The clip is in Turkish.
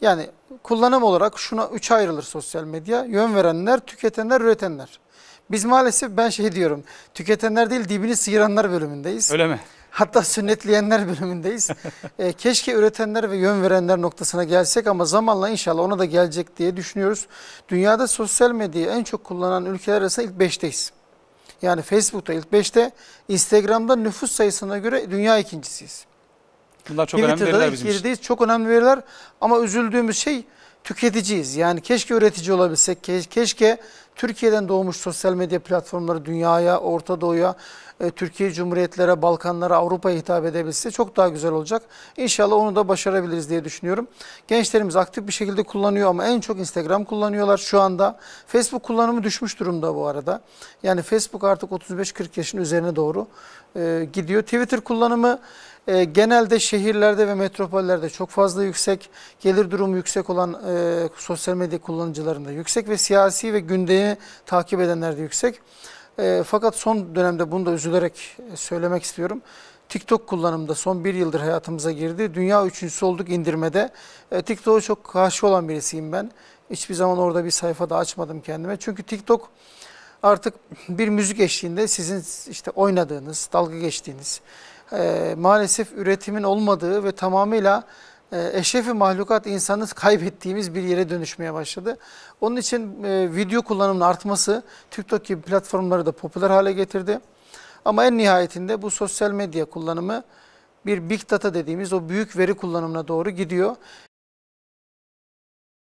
Yani kullanım olarak şuna üç ayrılır sosyal medya. Yön verenler, tüketenler, üretenler. Biz maalesef ben şey diyorum tüketenler değil dibini sıyıranlar bölümündeyiz. Öyle mi? Hatta sünnetleyenler bölümündeyiz. e, keşke üretenler ve yön verenler noktasına gelsek ama zamanla inşallah ona da gelecek diye düşünüyoruz. Dünyada sosyal medyayı en çok kullanan ülkeler arasında ilk beşteyiz. Yani Facebook'ta ilk beşte, Instagram'da nüfus sayısına göre dünya ikincisiyiz. Bunlar çok Twitter'da önemli veriler bizim için. Gerideyiz. Çok önemli veriler ama üzüldüğümüz şey tüketiciyiz. Yani keşke üretici olabilsek, keşke Türkiye'den doğmuş sosyal medya platformları dünyaya, Orta Doğu'ya, e, Türkiye Cumhuriyetlere, Balkanlara, Avrupa'ya hitap edebilse çok daha güzel olacak. İnşallah onu da başarabiliriz diye düşünüyorum. Gençlerimiz aktif bir şekilde kullanıyor ama en çok Instagram kullanıyorlar şu anda. Facebook kullanımı düşmüş durumda bu arada. Yani Facebook artık 35-40 yaşın üzerine doğru e, gidiyor. Twitter kullanımı e, genelde şehirlerde ve metropollerde çok fazla yüksek. Gelir durumu yüksek olan sosyal medya kullanıcılarında yüksek ve siyasi ve gündemi takip edenler de yüksek. E, fakat son dönemde bunu da üzülerek söylemek istiyorum. TikTok kullanımda son bir yıldır hayatımıza girdi. Dünya üçüncüsü olduk indirmede. E, TikTok'a çok karşı olan birisiyim ben. Hiçbir zaman orada bir sayfa da açmadım kendime. Çünkü TikTok artık bir müzik eşliğinde sizin işte oynadığınız, dalga geçtiğiniz, e, maalesef üretimin olmadığı ve tamamıyla e, Eşefi mahlukat insanı kaybettiğimiz bir yere dönüşmeye başladı. Onun için e, video kullanımının artması TikTok gibi platformları da popüler hale getirdi. Ama en nihayetinde bu sosyal medya kullanımı bir big data dediğimiz o büyük veri kullanımına doğru gidiyor.